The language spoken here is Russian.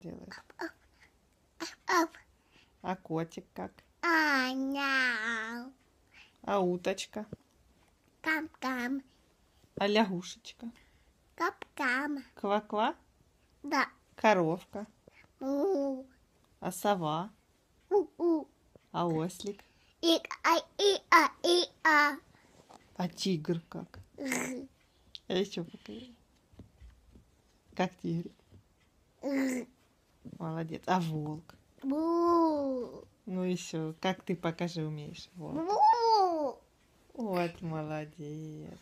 делаешь? А котик как? А, А уточка? Кам-кам. А лягушечка? Кап-кам. Ква-ква? Да. Коровка? У. А сова? У-у. А ослик? И, а, и, а, и, а. А тигр как? А еще покажи. Как тигр? Молодец. А волк? Бу. Ну еще, как ты покажи умеешь? Волк. Бу. Вот молодец.